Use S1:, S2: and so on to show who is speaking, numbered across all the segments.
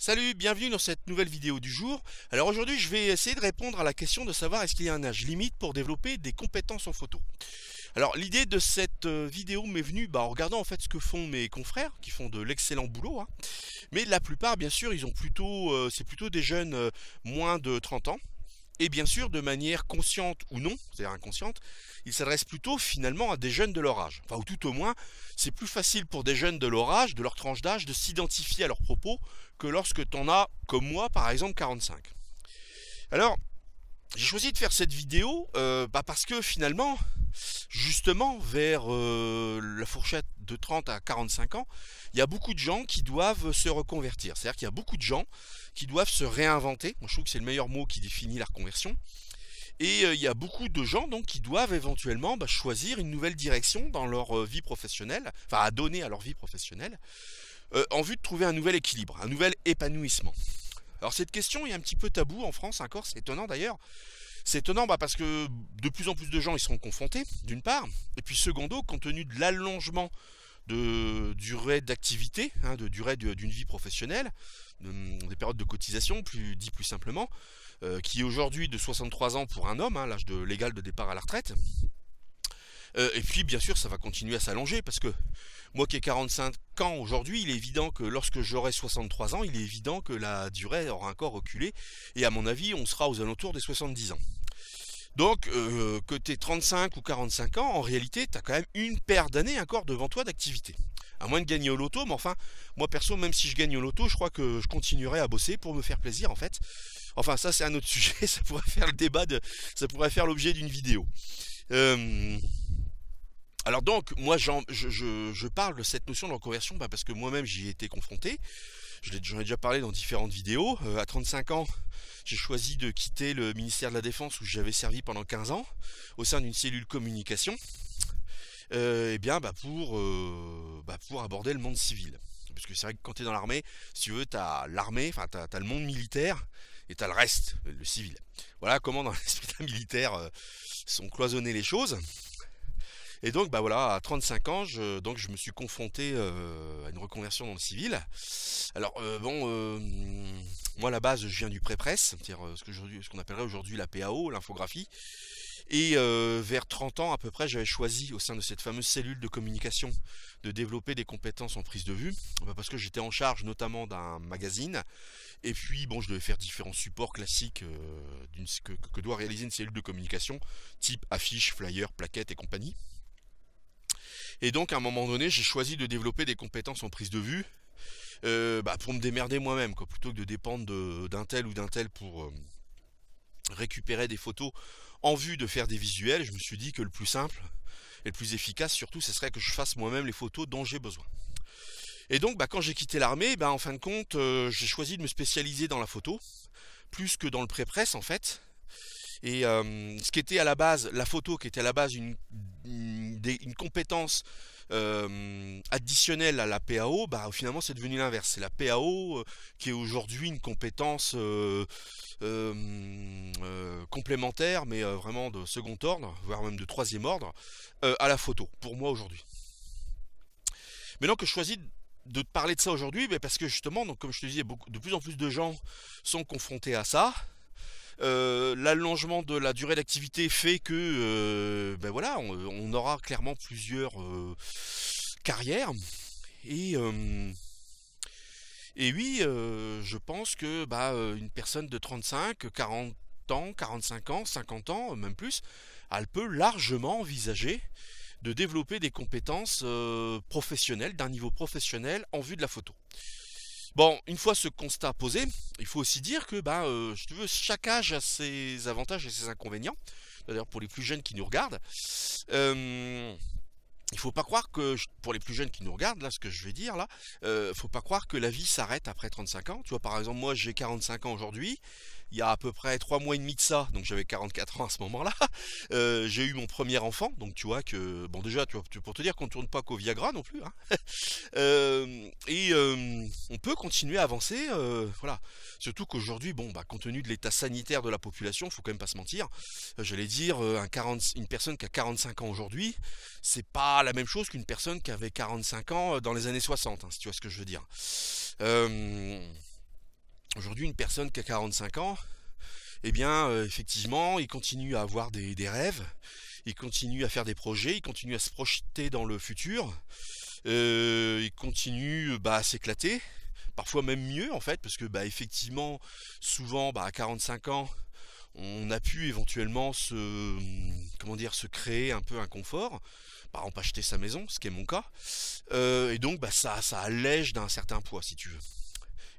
S1: Salut, bienvenue dans cette nouvelle vidéo du jour. Alors aujourd'hui je vais essayer de répondre à la question de savoir est-ce qu'il y a un âge limite pour développer des compétences en photo. Alors l'idée de cette euh, vidéo m'est venue bah, en regardant en fait ce que font mes confrères, qui font de l'excellent boulot. Hein. Mais la plupart bien sûr ils ont plutôt euh, c'est plutôt des jeunes euh, moins de 30 ans. Et bien sûr, de manière consciente ou non, c'est-à-dire inconsciente, il s'adresse plutôt finalement à des jeunes de leur âge. Enfin, ou tout au moins, c'est plus facile pour des jeunes de leur âge, de leur tranche d'âge, de s'identifier à leurs propos que lorsque tu en as, comme moi, par exemple, 45. Alors, j'ai choisi de faire cette vidéo euh, bah, parce que finalement, justement, vers euh, la fourchette de 30 à 45 ans, il y a beaucoup de gens qui doivent se reconvertir. C'est-à-dire qu'il y a beaucoup de gens qui doivent se réinventer. Moi, je trouve que c'est le meilleur mot qui définit la reconversion. Et euh, il y a beaucoup de gens donc qui doivent éventuellement bah, choisir une nouvelle direction dans leur euh, vie professionnelle, enfin à donner à leur vie professionnelle, euh, en vue de trouver un nouvel équilibre, un nouvel épanouissement. Alors cette question est un petit peu tabou en France encore, c'est étonnant d'ailleurs. C'est étonnant bah, parce que de plus en plus de gens y seront confrontés, d'une part, et puis secondo, compte tenu de l'allongement de durée d'activité, hein, de durée d'une vie professionnelle, des périodes de cotisation, plus dit plus simplement, euh, qui est aujourd'hui de 63 ans pour un homme, hein, l'âge légal de départ à la retraite. Euh, et puis bien sûr ça va continuer à s'allonger parce que moi qui ai 45 ans aujourd'hui, il est évident que lorsque j'aurai 63 ans, il est évident que la durée aura encore reculé et à mon avis on sera aux alentours des 70 ans. Donc, que tu 35 ou 45 ans, en réalité, tu as quand même une paire d'années encore devant toi d'activité. À moins de gagner au loto, mais enfin, moi perso, même si je gagne au loto, je crois que je continuerai à bosser pour me faire plaisir en fait. Enfin, ça c'est un autre sujet, ça pourrait faire le débat, ça pourrait faire l'objet d'une vidéo. Euh, alors donc, moi je, je, parle de cette notion de reconversion bah, parce que moi-même j'y ai été confronté j'en ai déjà parlé dans différentes vidéos, euh, à 35 ans, j'ai choisi de quitter le ministère de la Défense où j'avais servi pendant 15 ans, au sein d'une cellule communication, et euh, eh bien bah, pour, euh, bah, pour aborder le monde civil. Parce que c'est vrai que quand tu es dans l'armée, si tu veux, tu as l'armée, enfin le monde militaire, et tu as le reste, le civil. Voilà comment dans l'esprit militaire sont cloisonnées les choses. Et donc, bah voilà, à 35 ans, je, donc je me suis confronté euh, à une reconversion dans le civil. Alors, euh, bon, euh, moi, à la base, je viens du pré-presse, c'est-à-dire ce qu'on appellerait aujourd'hui la PAO, l'infographie. Et vers 30 ans à peu près, j'avais choisi au sein de cette fameuse cellule de communication de développer des compétences en prise de vue, parce que j'étais en charge notamment d'un magazine, et puis bon, je devais faire différents supports classiques que, doit réaliser une cellule de communication, type affiche, flyer, plaquette et compagnie. Et donc à un moment donné, j'ai choisi de développer des compétences en prise de vue euh, bah, pour me démerder moi-même, plutôt que de dépendre d'un tel ou d'un tel pour euh, récupérer des photos en vue de faire des visuels. Je me suis dit que le plus simple et le plus efficace, surtout, ce serait que je fasse moi-même les photos dont j'ai besoin. Et donc, bah, quand j'ai quitté l'armée, bah, en fin de compte, euh, j'ai choisi de me spécialiser dans la photo, plus que dans le pré-presse en fait. Et ce qui était à la base, la photo qui était à la base une une, compétence euh, additionnelle à la PAO, bah, finalement c'est devenu l'inverse. C'est la PAO euh, qui est aujourd'hui une compétence euh, complémentaire, mais vraiment de second ordre, voire même de troisième ordre, à la photo, pour moi aujourd'hui. Maintenant que je choisis de parler de ça aujourd'hui, bah, parce que justement, comme je te disais, de plus en plus de gens sont confrontés à ça. Euh, l'allongement de la durée d'activité fait que, euh, ben voilà, on, aura clairement plusieurs euh, carrières. Et et oui, je pense que bah, une personne de 35, 40 ans, 45 ans, 50 ans, même plus, elle peut largement envisager de développer des compétences professionnelles, d'un niveau professionnel en vue de la photo. Bon, une fois ce constat posé, il faut aussi dire que je bah, euh, veux, chaque âge a ses avantages et ses inconvénients. D'ailleurs, pour les plus jeunes qui nous regardent, euh, il faut pas croire que, pour les plus jeunes qui nous regardent, là, ce que je vais dire, là, euh, faut pas croire que la vie s'arrête après 35 ans. Tu vois, par exemple, moi, j'ai 45 ans aujourd'hui il y a à peu près trois mois et demi de ça, donc j'avais 44 ans à ce moment-là, euh, j'ai eu mon premier enfant, donc tu vois que, bon déjà, tu vois, pour te dire qu'on ne tourne pas qu'au Viagra non plus, hein, euh, et euh, on peut continuer à avancer, voilà, surtout qu'aujourd'hui, bon, bah, compte tenu de l'état sanitaire de la population, faut quand même pas se mentir, j'allais dire, un 40, une personne qui a 45 ans aujourd'hui, c'est pas la même chose qu'une personne qui avait 45 ans dans les années 60, hein, si tu vois ce que je veux dire. Aujourd'hui, une personne qui a 45 ans, eh bien, euh, effectivement, il continue à avoir des, rêves, il continue à faire des projets, il continue à se projeter dans le futur, euh, il continue bah, à s'éclater, parfois même mieux en fait, parce que bah, effectivement, souvent, bah, à 45 ans, on a pu éventuellement se, hum, comment dire, se créer un peu un confort, par exemple acheter sa maison, ce qui est mon cas, euh, et donc bah, ça, ça allège d'un certain poids si tu veux.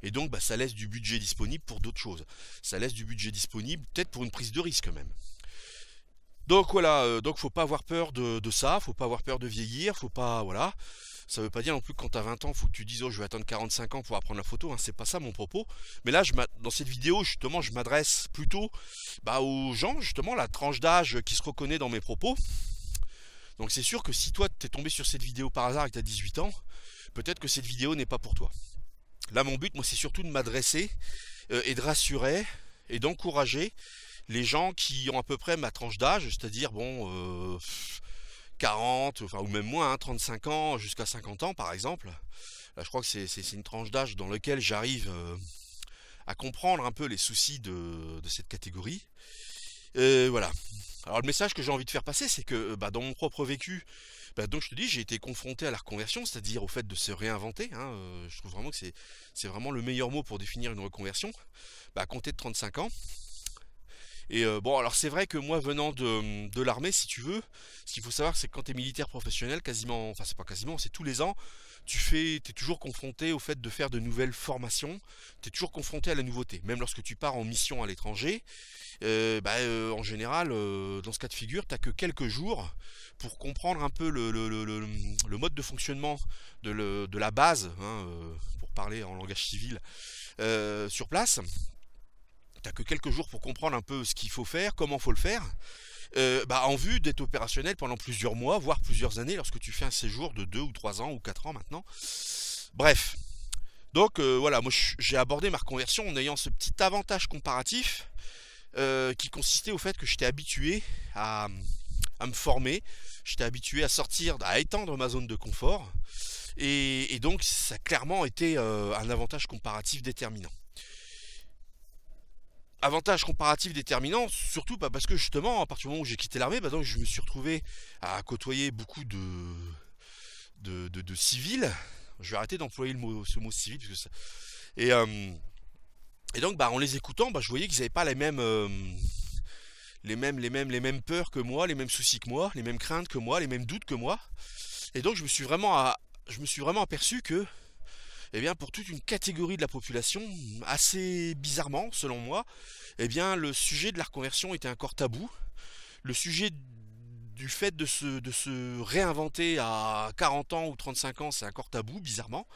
S1: Et donc, bah, ça laisse du budget disponible pour d'autres choses. Ça laisse du budget disponible peut-être pour une prise de risque même. Donc voilà, euh, donc faut pas avoir peur de, ça, faut pas avoir peur de vieillir, faut pas. Voilà. Ça veut pas dire non plus que quand t'as 20 ans, faut que tu dises oh je vais attendre 45 ans pour apprendre la photo, hein, c'est pas ça mon propos. Mais là, je dans cette vidéo, justement, je m'adresse plutôt bah, aux gens, justement, la tranche d'âge qui se reconnaît dans mes propos. Donc c'est sûr que si toi t'es tombé sur cette vidéo par hasard et que t'as 18 ans, peut-être que cette vidéo n'est pas pour toi. Là, mon but, moi, c'est surtout de m'adresser euh, et de rassurer et d'encourager les gens qui ont à peu près ma tranche d'âge, c'est-à-dire, bon, 40, euh, enfin, ou même moins, 35 hein, ans jusqu'à 50 ans, par exemple. Là, je crois que c'est une tranche d'âge dans laquelle j'arrive euh, à comprendre un peu les soucis de, cette catégorie. voilà. Alors, le message que j'ai envie de faire passer, c'est que bah, dans mon propre vécu, bah, donc je te dis, j'ai été confronté à la reconversion, c'est-à-dire au fait de se réinventer. Hein, euh, je trouve vraiment que c'est vraiment le meilleur mot pour définir une reconversion. Bah, à compter de 35 ans. Et euh, bon, alors c'est vrai que moi, venant de, de l'armée, si tu veux, ce qu'il faut savoir, c'est que quand tu es militaire professionnel, quasiment, enfin c'est pas quasiment, c'est tous les ans, tu es toujours confronté au fait de faire de nouvelles formations, tu es toujours confronté à la nouveauté. Même lorsque tu pars en mission à l'étranger, euh, bah, euh, en général, euh, dans ce cas de figure, tu n'as que quelques jours pour comprendre un peu le, mode de fonctionnement de, la base, hein, pour parler en langage civil, sur place. Tu n'as que quelques jours pour comprendre un peu ce qu'il faut faire, comment faut le faire. Euh, bah, en vue d'être opérationnel pendant plusieurs mois, voire plusieurs années, lorsque tu fais un séjour de 2 ou 3 ans ou 4 ans maintenant. Bref. Donc euh, voilà, moi j'ai abordé ma reconversion en ayant ce petit avantage comparatif euh, qui consistait au fait que j'étais habitué à, me former, j'étais habitué à sortir, à étendre ma zone de confort, et, et donc ça a clairement été un avantage comparatif déterminant avantage comparatif déterminant, surtout pas bah, parce que justement, à partir du moment où j'ai quitté l'armée, bah, je me suis retrouvé à côtoyer beaucoup de, de, de, civils. Je vais arrêter d'employer le mot, ce mot civil. et, euh, et donc, bah, en les écoutant, bah, je voyais qu'ils n'avaient pas les mêmes, euh, les, mêmes, les, mêmes, les mêmes peurs que moi, les mêmes soucis que moi, les mêmes craintes que moi, les mêmes doutes que moi. Et donc, je me suis vraiment, je me suis vraiment aperçu que eh bien pour toute une catégorie de la population, assez bizarrement selon moi, eh bien le sujet de la reconversion était encore tabou. Le sujet du fait de se, de se réinventer à 40 ans ou 35 ans, c'est encore tabou, bizarrement.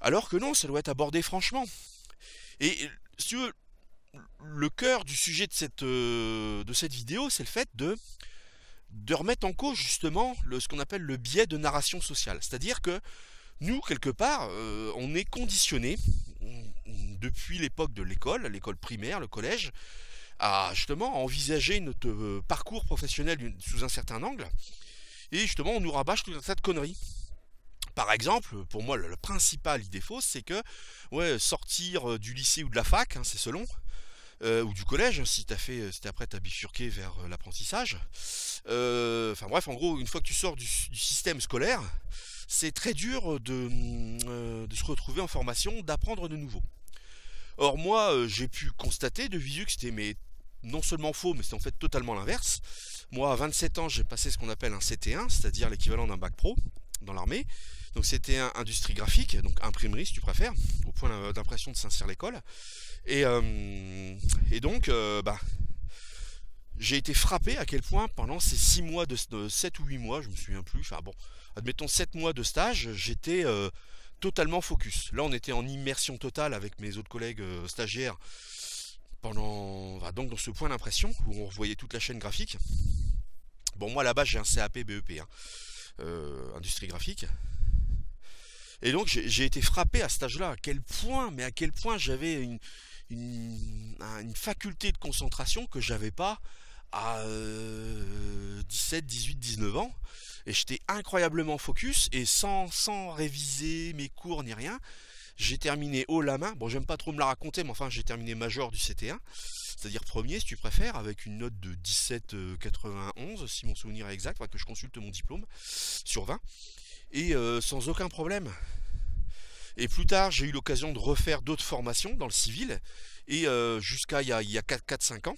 S1: Alors que non, ça doit être abordé franchement. Et si tu veux, le cœur du sujet de cette, euh, de cette vidéo, c'est le fait de, de remettre en cause justement le, ce qu'on appelle le biais de narration sociale. C'est-à-dire que nous, quelque part, euh, on est conditionné depuis l'époque de l'école, l'école primaire, le collège, à justement envisager notre euh, parcours professionnel sous un certain angle. Et justement, on nous rabâche tout un tas de conneries. Par exemple, pour moi, la principale idée fausse, c'est que ouais, sortir euh, du lycée ou de la fac, hein, c'est selon, ou du collège, hein, si as fait, si t'es après à vers l'apprentissage. Enfin bref, en gros, une fois que tu sors du système scolaire, c'est très dur euh, de, se retrouver en formation, d'apprendre de nouveau. Or moi, euh, j'ai pu constater de visu que c'était mais non seulement faux, mais c'était en fait totalement l'inverse. Moi, à 27 ans, j'ai passé ce qu'on appelle un CT1, c'est-à-dire l'équivalent d'un bac pro dans l'armée. Donc c'était 1 industrie graphique, donc imprimerie si tu préfères, au point d'impression de saint l'école. Et, euh, donc, bah, j'ai été frappé à quel point pendant ces 6 mois, de, 7 ou 8 mois, je me souviens plus, enfin bon, admettons 7 mois de stage, j'étais euh, totalement focus. Là, on était en immersion totale avec mes autres collègues euh, stagiaires pendant, donc dans ce point d'impression où on revoyait toute la chaîne graphique. Bon, moi là-bas, j'ai un CAP BEP, hein, euh, industrie graphique. Et donc, j'ai été frappé à ce stage-là, à quel point, mais à quel point j'avais une, une faculté de concentration que j'avais pas à 17, 18, 19 ans, et j'étais incroyablement focus, et sans, réviser mes cours ni rien, j'ai terminé haut la main, bon j'aime pas trop me la raconter, mais enfin j'ai terminé major du CT1, c'est-à-dire premier si tu préfères, avec une note de 17,91, euh, si mon souvenir est exact, que je consulte mon diplôme, sur 20, et euh, sans aucun problème. Et plus tard, j'ai eu l'occasion de refaire d'autres formations dans le civil, et euh, jusqu'à il y a, a 4-5 ans,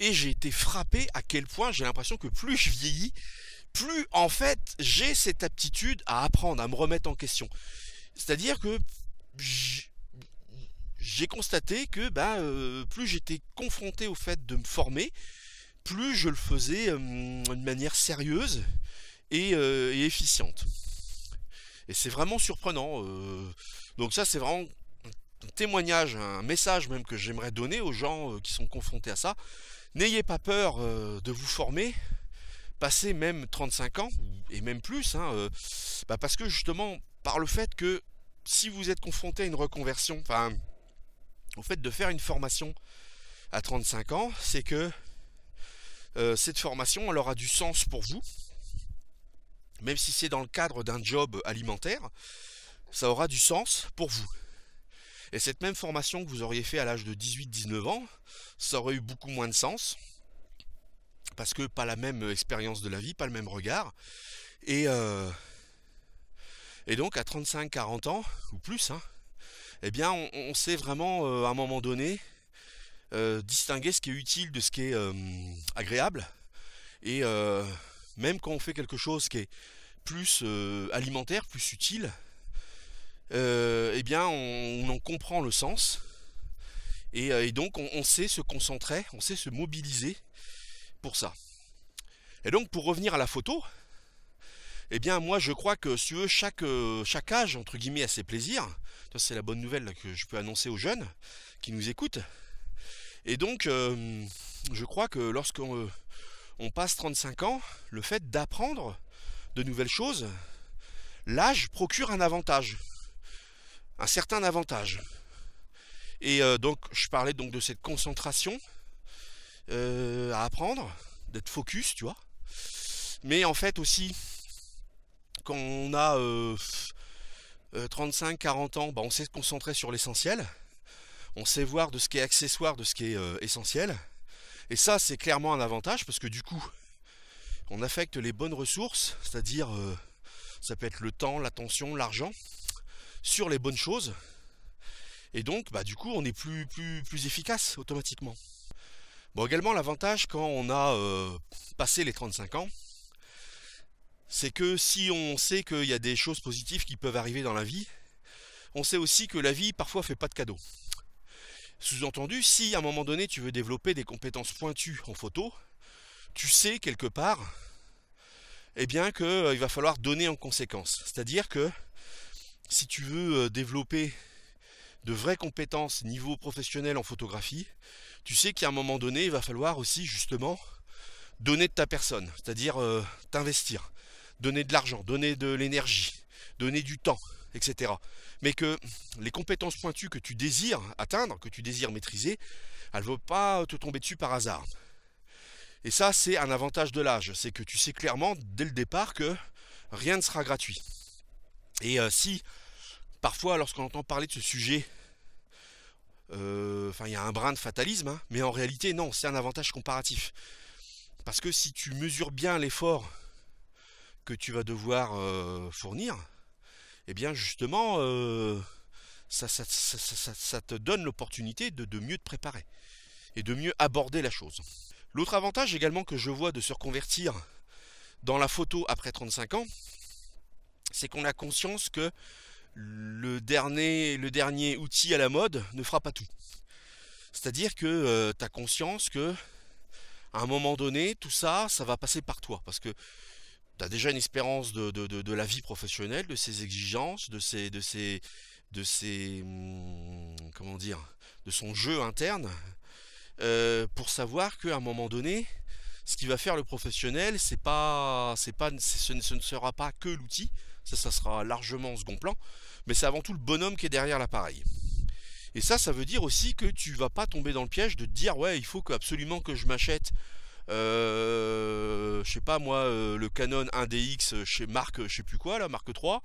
S1: et j'ai été frappé à quel point j'ai l'impression que plus je vieillis, plus en fait j'ai cette aptitude à apprendre, à me remettre en question. C'est-à-dire que j'ai constaté que ben, euh, plus j'étais confronté au fait de me former, plus je le faisais euh, de manière sérieuse euh, et efficiente. Et c'est vraiment surprenant. donc ça c'est vraiment un témoignage, un message même que j'aimerais donner aux gens qui sont confrontés à ça, N'ayez pas peur euh, de vous former, passez même 35 ans, et même plus, hein, euh, bah, parce que justement, par le fait que si vous êtes confronté à une reconversion, enfin, au fait de faire une formation à 35 ans, c'est que euh, cette formation, elle aura du sens pour vous, même si c'est dans le cadre d'un job alimentaire, ça aura du sens pour vous. Et cette même formation que vous auriez fait à l'âge de 18-19 ans, ça aurait eu beaucoup moins de sens, parce que pas la même expérience de la vie, pas le même regard. Et, euh, et donc à 35-40 ans, ou plus, hein, eh bien on, sait vraiment euh, à un moment donné euh, distinguer ce qui est utile de ce qui est agréable. Et même quand on fait quelque chose qui est plus alimentaire, plus utile, euh, eh bien, on, en comprend le sens. Et, euh, donc, on, sait se concentrer, on sait se mobiliser pour ça. Et donc, pour revenir à la photo, eh bien, moi, je crois que, si euh, chaque, âge, entre guillemets, a ses plaisirs. C'est la bonne nouvelle que je peux annoncer aux jeunes qui nous écoutent. Et donc, je crois que lorsqu'on passe 35 ans, le fait d'apprendre de nouvelles choses, l'âge procure un avantage certain avantage. Et euh, donc je parlais donc de cette concentration euh, à apprendre, d'être focus, tu vois. Mais en fait aussi, quand on a 35-40 euh, ans, bah, on sait se concentrer sur l'essentiel. On sait voir de ce qui est accessoire, de ce qui est essentiel. Et ça, c'est clairement un avantage parce que du coup, on affecte les bonnes ressources, c'est-à-dire ça peut être le temps, l'attention, l'argent, sur les bonnes choses. Et donc, bah, du coup, on est plus, plus, plus efficace automatiquement. Bon, également, l'avantage quand on a euh, passé les 35 ans, c'est que si on sait qu'il y a des choses positives qui peuvent arriver dans la vie, on sait aussi que la vie parfois fait pas de cadeaux. Sous-entendu, si à un moment donné tu veux développer des compétences pointues en photo, tu sais quelque part, eh bien qu'il euh, va falloir donner en conséquence. C'est-à-dire que si tu veux euh, développer de vraies compétences niveau professionnel en photographie, tu sais qu'à un moment donné, il va falloir aussi justement donner de ta personne, c'est-à-dire euh, t'investir, donner de l'argent, donner de l'énergie, donner du temps, etc. Mais que les compétences pointues que tu désires atteindre, que tu désires maîtriser, elles ne vont pas te tomber dessus par hasard. Et ça, c'est un avantage de l'âge, c'est que tu sais clairement dès le départ que rien ne sera gratuit. Et euh, si, parfois, lorsqu'on entend parler de ce sujet, euh, il y a un brin de fatalisme, hein, mais en réalité, non, c'est un avantage comparatif. Parce que si tu mesures bien l'effort que tu vas devoir euh, fournir, eh bien justement, ça, te donne l'opportunité de, de, mieux te préparer et de mieux aborder la chose. L'autre avantage également que je vois de se reconvertir dans la photo après 35 ans, c'est qu'on a conscience que le dernier, le dernier outil à la mode ne fera pas tout. C'est-à-dire que euh, tu as conscience que à un moment donné, tout ça, ça va passer par toi. Parce que tu as déjà une espérance de, la vie professionnelle, de ses exigences, de ses. de ses. de ses. Hmm, comment dire. de son jeu interne. Euh, pour savoir qu'à un moment donné, ce qui va faire le professionnel, c'est pas. c'est pas. ce ne sera pas que l'outil, ça, sera largement second plan, mais c'est avant tout le bonhomme qui est derrière l'appareil. Et ça, ça veut dire aussi que tu vas pas tomber dans le piège de te dire ouais, il faut que, absolument que je m'achète, euh, je sais pas moi, euh, le Canon 1DX chez marque, je sais plus quoi la marque 3,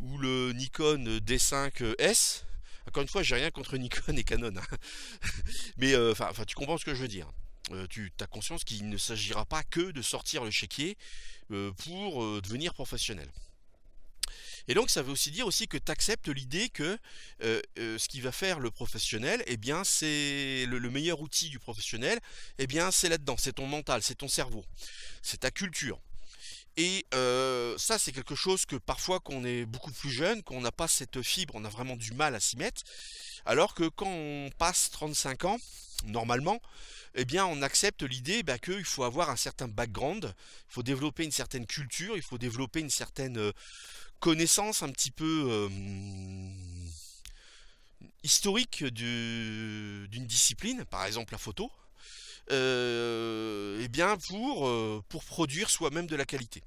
S1: ou le Nikon D5S. Encore une fois, j'ai rien contre Nikon et Canon, hein. mais euh, enfin, tu comprends ce que je veux dire. tu as conscience qu'il ne s'agira pas que de sortir le chéquier pour devenir professionnel. Et donc ça veut aussi dire aussi que tu acceptes l'idée que euh, euh, ce qui va faire le professionnel, et eh bien c'est le, meilleur outil du professionnel, Et eh bien c'est là-dedans, c'est ton mental, c'est ton cerveau, c'est ta culture. Et euh, ça c'est quelque chose que parfois qu'on est beaucoup plus jeune, qu'on n'a pas cette fibre, on a vraiment du mal à s'y mettre, alors que quand on passe 35 ans, normalement, eh bien, on accepte l'idée bah, qu'il faut avoir un certain background, il faut développer une certaine culture, il faut développer une certaine connaissance un petit peu euh, historique d'une discipline, par exemple la photo, et euh, eh bien pour, euh, pour produire soi-même de la qualité.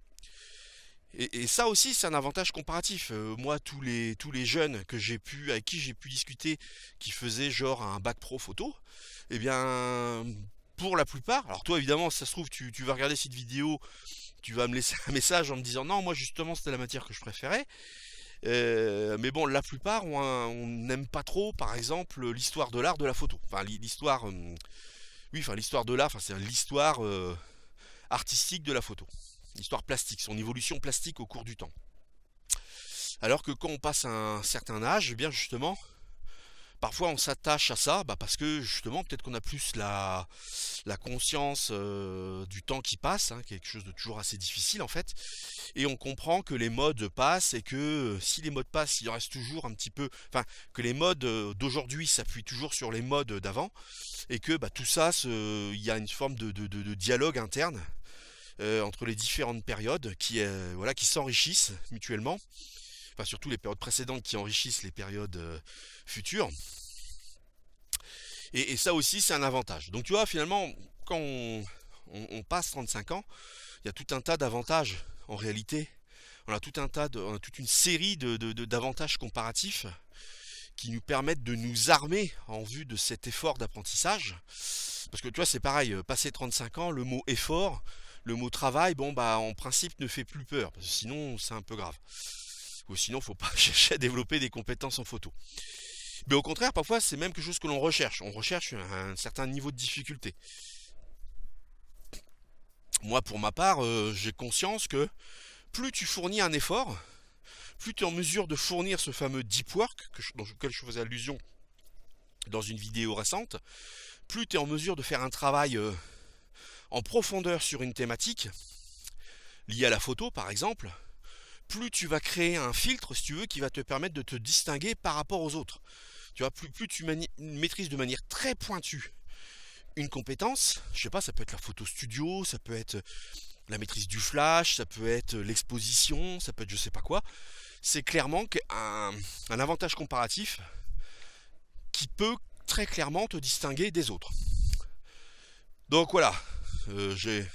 S1: Et, ça aussi, c'est un avantage comparatif. moi, tous les, tous les jeunes que j'ai pu, avec qui j'ai pu discuter, qui faisaient genre un bac pro photo, eh bien, pour la plupart, alors toi évidemment, ça se trouve, tu vas regarder cette vidéo tu vas me laisser un message en me disant non, moi justement c'était la matière que je préférais. Euh, mais bon, la plupart, on n'aime pas trop, par exemple, l'histoire de l'art de la photo. Enfin, l'histoire, euh, oui, enfin l'histoire de l'art, enfin, c'est l'histoire euh, artistique de la photo, l'histoire plastique, son évolution plastique au cours du temps. Alors que quand on passe un certain âge, eh bien justement, Parfois on s'attache à ça bah, parce que justement peut-être qu'on a plus la, la conscience euh, du temps qui passe, hein, quelque chose de toujours assez difficile en fait, et on comprend que les modes passent et que euh, si les modes passent, il reste toujours un petit peu, enfin que les modes euh, d'aujourd'hui s'appuient toujours sur les modes d'avant, et que bah, tout ça, il y a une forme de, dialogue interne entre les différentes périodes qui, voilà, qui s'enrichissent mutuellement pas surtout les périodes précédentes qui enrichissent les périodes euh, futures. Et, ça aussi, c'est un avantage. Donc tu vois, finalement, quand on, passe 35 ans, il y a tout un tas d'avantages en réalité. On a tout un tas, de, toute une série d'avantages de, de, comparatifs qui nous permettent de nous armer en vue de cet effort d'apprentissage. Parce que tu vois, c'est pareil, euh, passer 35 ans, le mot effort, le mot travail, bon bah en principe ne fait plus peur, sinon c'est un peu grave il sinon, faut pas chercher à développer des compétences en photo. Mais au contraire, parfois, c'est même quelque chose que l'on recherche. On recherche un certain niveau de difficulté. Moi, pour ma part, euh, j'ai conscience que plus tu fournis un effort, plus tu es en mesure de fournir ce fameux deep work, que je, dans lequel je faisais allusion dans une vidéo récente, plus tu es en mesure de faire un travail euh, en profondeur sur une thématique, liée à la photo par exemple, plus tu vas créer un filtre, si tu veux, qui va te permettre de te distinguer par rapport aux autres. Tu vois, plus, plus tu maîtrises de manière très pointue une compétence, je sais pas, ça peut être la photo studio, ça peut être la maîtrise du flash, ça peut être l'exposition, ça peut être je sais pas quoi, c'est clairement un, avantage comparatif qui peut très clairement te distinguer des autres. Donc voilà, euh, j'ai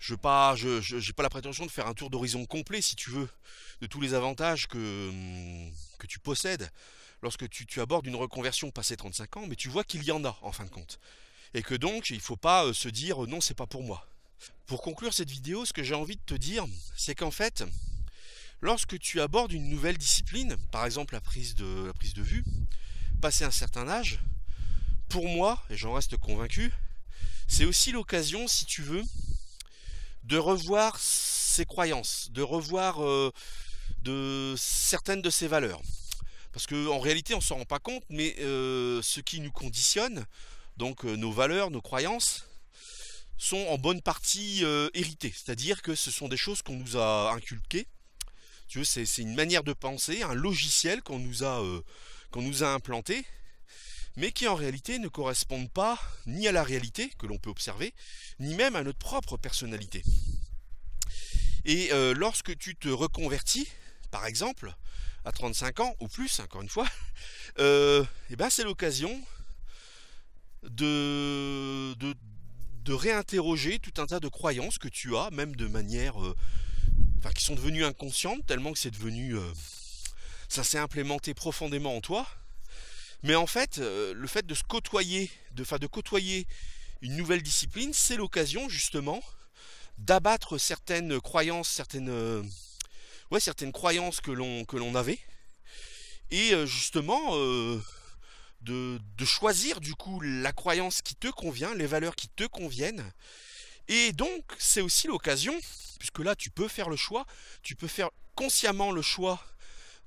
S1: je n'ai pas, la prétention de faire un tour d'horizon complet, si tu veux, de tous les avantages que, hmm, tu possèdes lorsque tu, abordes une reconversion passée 35 ans, mais tu vois qu'il y en a, en fin de compte. Et que donc, il ne faut pas euh, se dire euh, non, c'est pas pour moi. Pour conclure cette vidéo, ce que j'ai envie de te dire, c'est qu'en fait, lorsque tu abordes une nouvelle discipline, par exemple la prise de, la prise de vue, passé un certain âge, pour moi, et j'en reste convaincu, c'est aussi l'occasion, si tu veux, de revoir ses croyances, de revoir euh, de certaines de ses valeurs. Parce qu'en réalité, on ne s'en rend pas compte, mais euh, ce qui nous conditionne, donc euh, nos valeurs, nos croyances, sont en bonne partie héritées. C'est-à-dire que ce sont des choses qu'on nous a inculquées. Tu c'est une manière de penser, un logiciel qu'on nous a, qu'on nous a implanté mais qui en réalité ne correspondent pas ni à la réalité que l'on peut observer, ni même à notre propre personnalité. Et euh, lorsque tu te reconvertis, par exemple, à 35 ans ou plus, encore une fois, euh, eh ben c'est l'occasion de, de, réinterroger tout un tas de croyances que tu as, même de manière... Euh, enfin, qui sont devenues inconscientes, tellement que c'est devenu... ça s'est implémenté profondément en toi, mais en fait, euh, le fait de se côtoyer, de, faire de côtoyer une nouvelle discipline, c'est l'occasion justement d'abattre certaines croyances, certaines, euh, ouais, certaines croyances que l'on que l'on avait, et euh, justement de, de, choisir du coup la croyance qui te convient, les valeurs qui te conviennent. Et donc c'est aussi l'occasion, puisque là tu peux faire le choix, tu peux faire consciemment le choix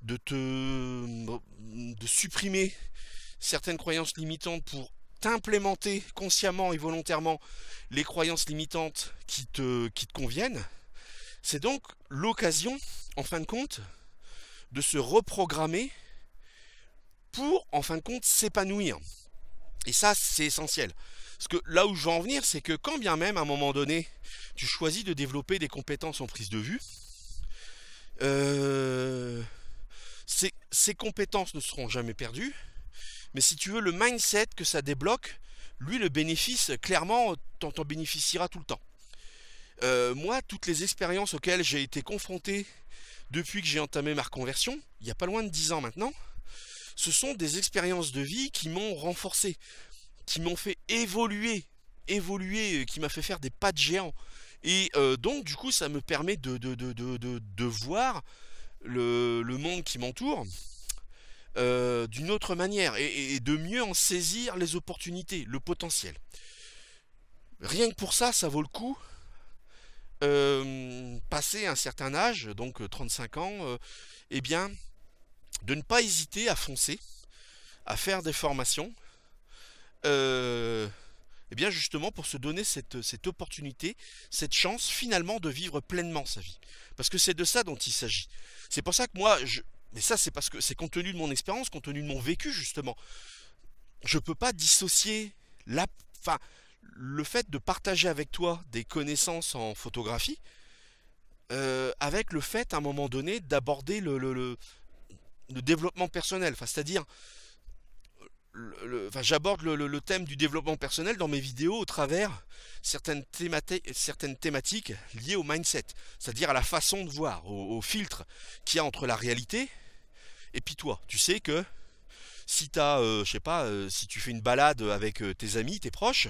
S1: de te de supprimer certaines croyances limitantes pour t'implémenter consciemment et volontairement les croyances limitantes qui te, qui te conviennent, c'est donc l'occasion, en fin de compte, de se reprogrammer pour, en fin de compte, s'épanouir. Et ça, c'est essentiel. Parce que là où je veux en venir, c'est que quand bien même, à un moment donné, tu choisis de développer des compétences en prise de vue, euh, ces, compétences ne seront jamais perdues. Mais si tu veux, le mindset que ça débloque, lui, le bénéfice, clairement, t'en bénéficiera tout le temps. Euh, moi, toutes les expériences auxquelles j'ai été confronté depuis que j'ai entamé ma reconversion, il n'y a pas loin de 10 ans maintenant, ce sont des expériences de vie qui m'ont renforcé, qui m'ont fait évoluer, évoluer, euh, qui m'a fait faire des pas de géant. Et euh, donc, du coup, ça me permet de, de voir le, monde qui m'entoure euh, d'une autre manière et, de mieux en saisir les opportunités, le potentiel. Rien que pour ça, ça vaut le coup. Euh, passer un certain âge, donc 35 euh, ans, et eh bien, de ne pas hésiter à foncer, à faire des formations, eh bien justement pour se donner cette, opportunité, cette chance finalement de vivre pleinement sa vie. Parce que c'est de ça dont il s'agit. C'est pour ça que moi, je, mais ça c'est parce que c'est compte tenu de mon expérience, compte tenu de mon vécu justement, je ne peux pas dissocier la, enfin, le fait de partager avec toi des connaissances en photographie euh, avec le fait à un moment donné d'aborder le, le, le développement personnel. Enfin, c'est-à-dire j'aborde le, thème du développement personnel dans mes vidéos au travers certaines, certaines thématiques liées au mindset, c'est-à-dire à la façon de voir, au, filtre qu'il y a entre la réalité et puis toi. Tu sais que si euh, je sais pas, euh, si tu fais une balade avec euh, tes amis, tes proches,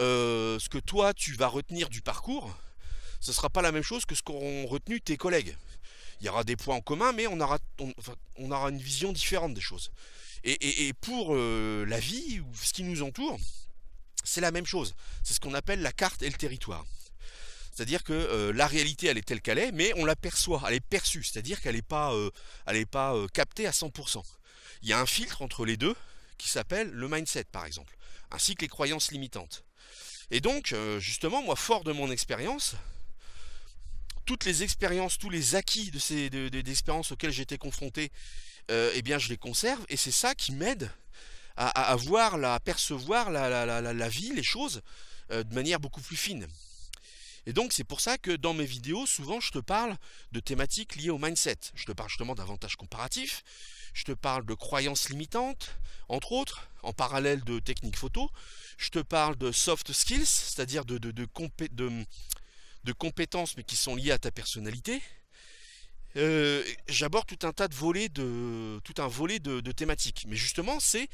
S1: ce que toi tu vas retenir du parcours, ce ne sera pas la même chose que ce qu'auront retenu tes collègues. Il y aura des points en commun, mais on aura une vision différente des choses. Et, pour euh, la vie ou ce qui nous entoure, c'est la même chose. C'est ce qu'on appelle la carte et le territoire. C'est-à-dire que euh, la réalité, elle est telle qu'elle est, mais on la perçoit, elle est perçue, c'est-à-dire qu'elle n'est pas, euh, elle pas captée à 100%. Il y a un filtre entre les deux qui s'appelle le mindset, par exemple, ainsi que les croyances limitantes. Et donc, justement, moi, fort de mon expérience, toutes les expériences, tous les acquis de ces d'expériences auxquelles j'étais confronté euh, eh bien je les conserve et c'est ça qui m'aide à, voir, percevoir la, vie, les choses euh, de manière beaucoup plus fine. Et donc c'est pour ça que dans mes vidéos, souvent je te parle de thématiques liées au mindset. Je te parle justement d'avantages comparatifs, je te parle de croyances limitantes, entre autres, en parallèle de techniques photo, je te parle de soft skills, c'est-à-dire de, de, compétences mais qui sont liées à ta personnalité, euh, j'aborde tout un tas de volets de tout un volet de, thématiques. Mais justement, c'est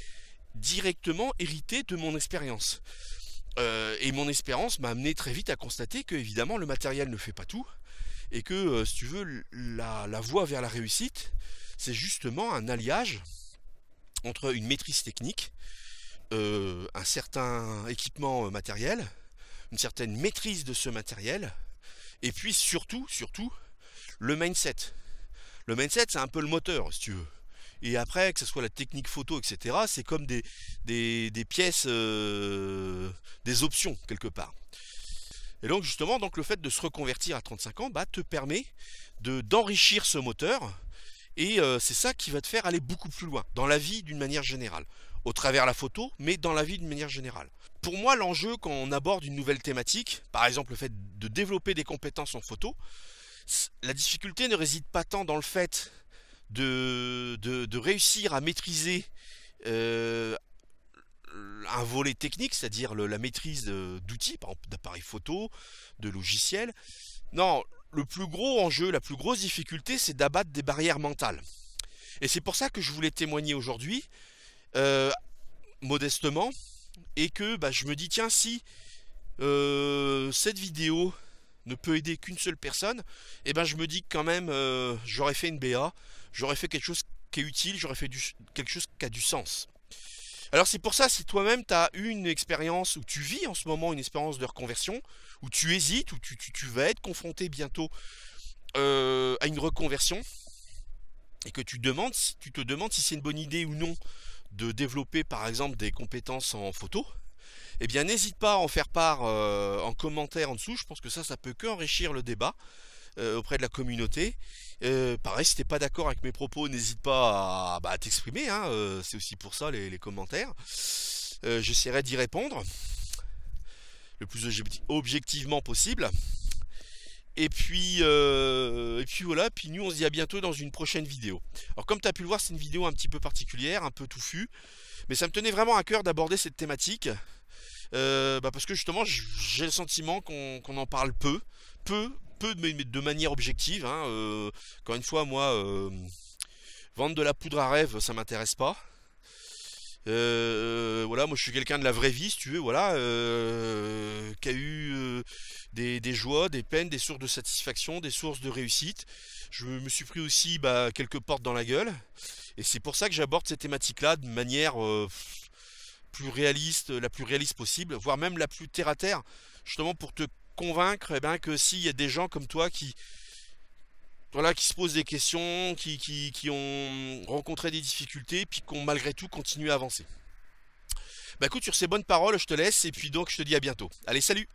S1: directement hérité de mon expérience. Euh, et mon expérience m'a amené très vite à constater que évidemment le matériel ne fait pas tout et que euh, si tu veux la, la voie vers la réussite, c'est justement un alliage entre une maîtrise technique, un certain équipement matériel, une certaine maîtrise de ce matériel, et puis surtout, surtout, le mindset. Le mindset, c'est un peu le moteur, si tu veux. Et après, que ce soit la technique photo, etc., c'est comme des, des, pièces, euh, des options, quelque part. Et donc, justement, donc, le fait de se reconvertir à 35 ans bah, te permet d'enrichir ce moteur. Et euh, c'est ça qui va te faire aller beaucoup plus loin, dans la vie d'une manière générale. Au travers de la photo, mais dans la vie d'une manière générale. Pour moi, l'enjeu quand on aborde une nouvelle thématique, par exemple le fait de développer des compétences en photo, la difficulté ne réside pas tant dans le fait de, réussir à maîtriser euh, un volet technique, c'est-à-dire la maîtrise d'outils, d'appareils photo, de logiciels. Non, le plus gros enjeu, la plus grosse difficulté, c'est d'abattre des barrières mentales. Et c'est pour ça que je voulais témoigner aujourd'hui, euh, modestement, et que bah, je me dis, tiens, si euh, cette vidéo ne peut aider qu'une seule personne, et eh ben je me dis que quand même euh, j'aurais fait une BA, j'aurais fait quelque chose qui est utile, j'aurais fait quelque chose qui a du sens. Alors c'est pour ça, si toi-même tu as eu une expérience où tu vis en ce moment une expérience de reconversion, où tu hésites, ou tu, vas être confronté bientôt euh, à une reconversion, et que tu, tu te demandes si c'est une bonne idée ou non de développer par exemple des compétences en photo, eh bien n'hésite pas à en faire part euh, en commentaire en dessous. Je pense que ça, ça peut qu'enrichir le débat euh, auprès de la communauté. Euh, pareil, si t'es pas d'accord avec mes propos, n'hésite pas à, bah, t'exprimer. Hein, c'est aussi pour ça les, commentaires. J'essaierai d'y répondre le plus objectivement possible. Et puis, et puis voilà, puis nous on se dit à bientôt dans une prochaine vidéo. Alors comme tu as pu le voir, c'est une vidéo un petit peu particulière, un peu touffue, mais ça me tenait vraiment à cœur d'aborder cette thématique. Euh, bah, parce que justement j'ai le sentiment qu'on en parle peu, peu, peu de manière objective. Hein. Euh, encore une fois, moi, euh, vendre de la poudre à rêve, ça m'intéresse pas. voilà, moi je suis quelqu'un de la vraie vie, si tu veux, voilà, qui a eu des, joies, des peines, des sources de satisfaction, des sources de réussite. Je me suis pris aussi bah, quelques portes dans la gueule, et c'est pour ça que j'aborde ces thématiques-là de manière réaliste, la plus réaliste possible, voire même la plus terre à terre, justement pour te convaincre eh ben, que s'il y a des gens comme toi qui, voilà, qui se posent des questions, qui, qui, ont rencontré des difficultés, puis qu'on malgré tout continué à avancer. Bah écoute, sur ces bonnes paroles, je te laisse et puis donc je te dis à bientôt. Allez, salut